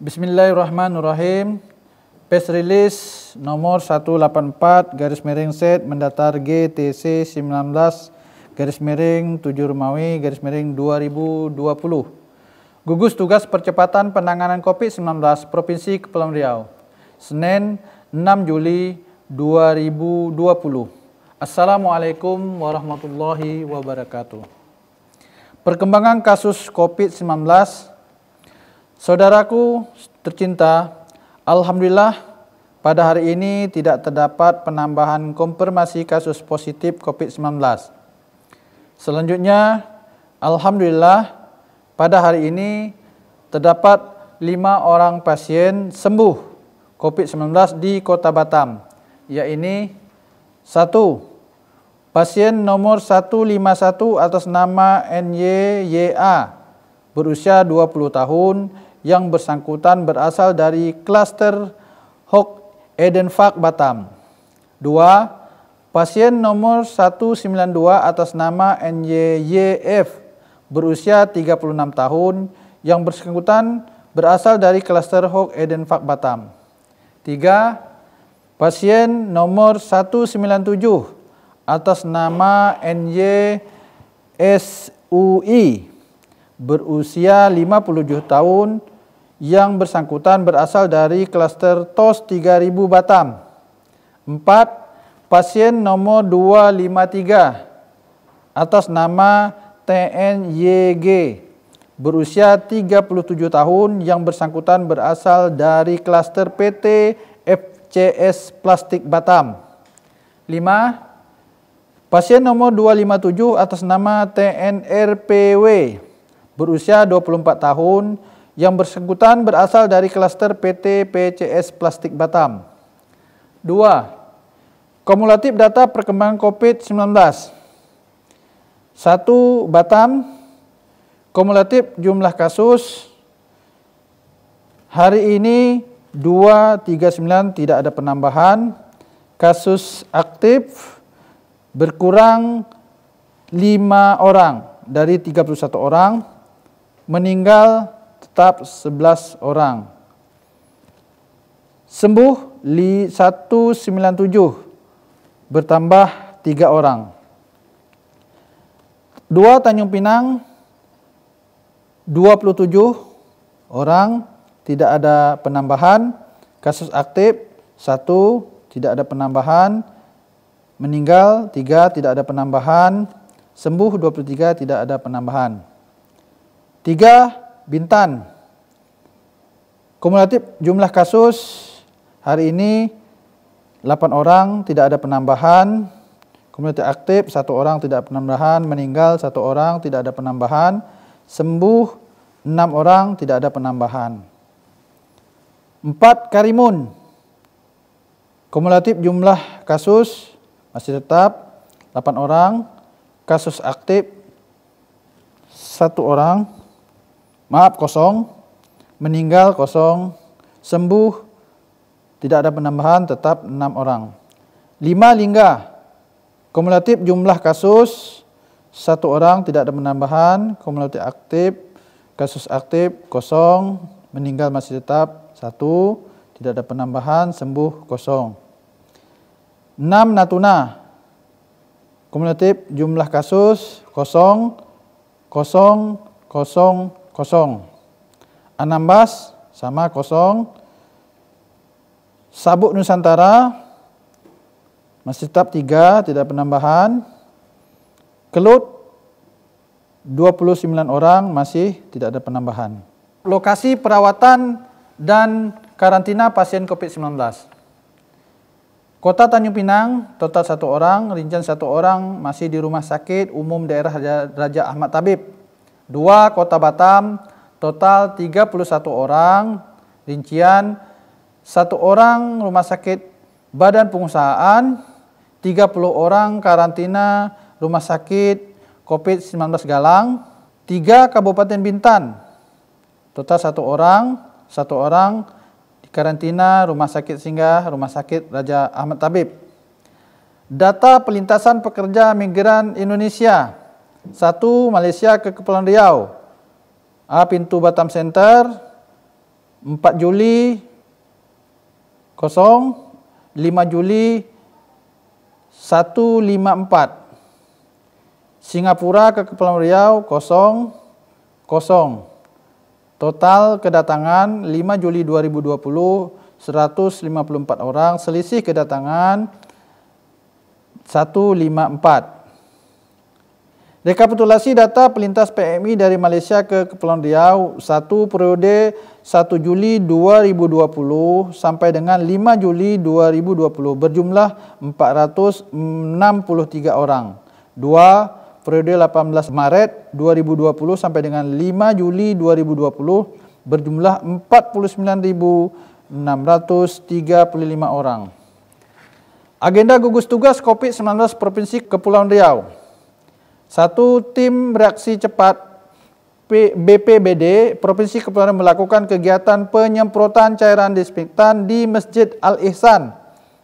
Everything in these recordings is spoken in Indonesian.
Bismillahirrahmanirrahim. Press release nomor 184 garis miring set mendatar GTC 19 garis miring 7 Romawi garis miring 2020. Gugus Tugas Percepatan Penanganan COVID-19 Provinsi Kepulauan Riau. Senin 6 Juli 2020. Assalamualaikum warahmatullahi wabarakatuh. Perkembangan kasus COVID-19 Saudaraku tercinta, Alhamdulillah pada hari ini tidak terdapat penambahan konfirmasi kasus positif COVID-19. Selanjutnya, Alhamdulillah pada hari ini terdapat lima orang pasien sembuh COVID-19 di Kota Batam, yaitu satu Pasien nomor 151 atas nama NYYA berusia 20 tahun yang bersangkutan berasal dari klaster Hok Edenfak Batam. 2. Pasien nomor 192 atas nama NYYF berusia 36 tahun yang bersangkutan berasal dari klaster Hok Edenfak Batam. 3. Pasien nomor 197 atas nama NYSUI berusia 57 tahun yang bersangkutan berasal dari klaster TOS 3000 Batam. 4. Pasien nomor 253 atas nama TNYG berusia 37 tahun yang bersangkutan berasal dari klaster PT FCS Plastik Batam. 5. Pasien nomor 257 atas nama TNRPW berusia 24 tahun yang bersangkutan berasal dari klaster PT PCS Plastik Batam. 2. Kumulatif data perkembangan COVID-19. 1. Batam, kumulatif jumlah kasus hari ini 239 tidak ada penambahan, kasus aktif berkurang 5 orang dari 31 orang, meninggal staf 11 orang. Sembuh 197 bertambah 3 orang. 2 Tanjung Pinang 27 orang tidak ada penambahan kasus aktif 1 tidak ada penambahan meninggal 3 tidak ada penambahan sembuh 23 tidak ada penambahan 3 Bintan. Kumulatif jumlah kasus hari ini 8 orang tidak ada penambahan. Kumulatif aktif 1 orang tidak ada penambahan, meninggal 1 orang tidak ada penambahan, sembuh 6 orang tidak ada penambahan. 4 Karimun. Kumulatif jumlah kasus masih tetap 8 orang, kasus aktif 1 orang, maaf kosong, meninggal kosong, sembuh tidak ada penambahan tetap enam orang. Lima lingga, kumulatif jumlah kasus satu orang tidak ada penambahan, kumulatif aktif, kasus aktif kosong, meninggal masih tetap satu, tidak ada penambahan, sembuh kosong. Enam natuna, kumulatif jumlah kasus kosong, kosong, kosong, kosong. Anambas sama kosong. Sabuk Nusantara masih tetap 3, tidak penambahan. Kelut 29 orang masih tidak ada penambahan. Lokasi perawatan dan karantina pasien COVID-19. Kota Tanjung Pinang, total satu orang, Rinjan satu orang, masih di rumah sakit umum daerah Raja Ahmad Tabib. 2 Kota Batam total 31 orang rincian satu orang rumah sakit badan pengusahaan 30 orang karantina rumah sakit COVID-19 Galang 3 Kabupaten Bintan total satu orang satu orang di karantina rumah sakit singgah rumah sakit Raja Ahmad Tabib data pelintasan pekerja migran Indonesia 1. Malaysia ke Kepulauan Riau. A. Pintu Batam Center. 4 Juli. Kosong. 5 Juli 154. Singapura ke Kepulauan Riau kosong kosong. Total kedatangan 5 Juli 2020 154 orang, selisih kedatangan 154. Rekapitulasi data pelintas PMI dari Malaysia ke Kepulauan Riau 1 periode 1 Juli 2020 sampai dengan 5 Juli 2020 berjumlah 463 orang. 2 periode 18 Maret 2020 sampai dengan 5 Juli 2020 berjumlah 49.635 orang. Agenda gugus tugas COVID-19 Provinsi Kepulauan Riau. Satu tim reaksi cepat BPBD Provinsi Kepulauan melakukan kegiatan penyemprotan cairan disinfektan di Masjid Al Ihsan,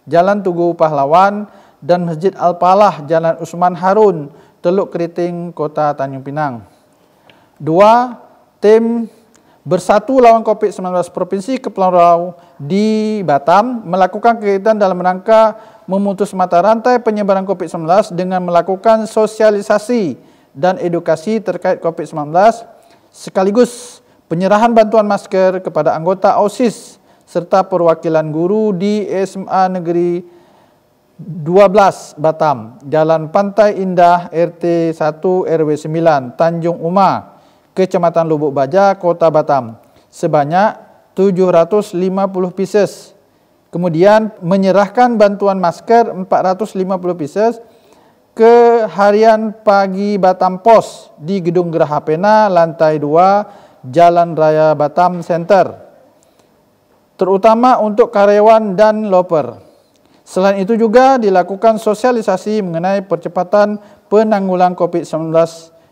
Jalan Tugu Pahlawan dan Masjid Al Palah, Jalan Usman Harun, Teluk Keriting, Kota Tanjung Pinang. Dua, tim bersatu lawan COVID-19 Provinsi Kepulauan Riau di Batam melakukan kegiatan dalam rangka memutus mata rantai penyebaran COVID-19 dengan melakukan sosialisasi dan edukasi terkait COVID-19 sekaligus penyerahan bantuan masker kepada anggota OSIS serta perwakilan guru di SMA Negeri 12 Batam, Jalan Pantai Indah RT 1 RW 9 Tanjung Uma Kecamatan Lubuk Baja, Kota Batam, sebanyak 750 pieces. Kemudian menyerahkan bantuan masker 450 pieces ke harian pagi Batam Pos di Gedung Geraha Pena, lantai 2, Jalan Raya Batam Center. Terutama untuk karyawan dan loper. Selain itu juga dilakukan sosialisasi mengenai percepatan penanggulangan COVID-19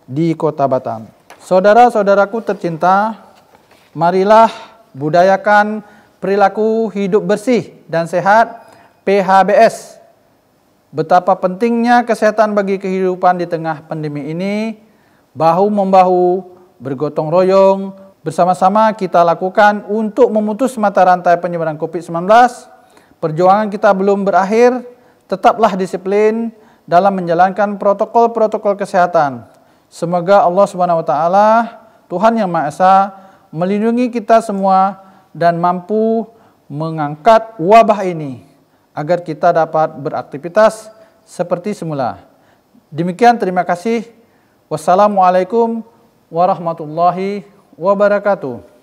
di Kota Batam. Saudara-saudaraku tercinta, marilah budayakan perilaku hidup bersih dan sehat PHBS. Betapa pentingnya kesehatan bagi kehidupan di tengah pandemi ini, bahu membahu, bergotong royong, bersama-sama kita lakukan untuk memutus mata rantai penyebaran COVID-19. Perjuangan kita belum berakhir, tetaplah disiplin dalam menjalankan protokol-protokol kesehatan Semoga Allah Subhanahu wa taala Tuhan yang Maha Esa melindungi kita semua dan mampu mengangkat wabah ini agar kita dapat beraktivitas seperti semula. Demikian terima kasih. Wassalamualaikum warahmatullahi wabarakatuh.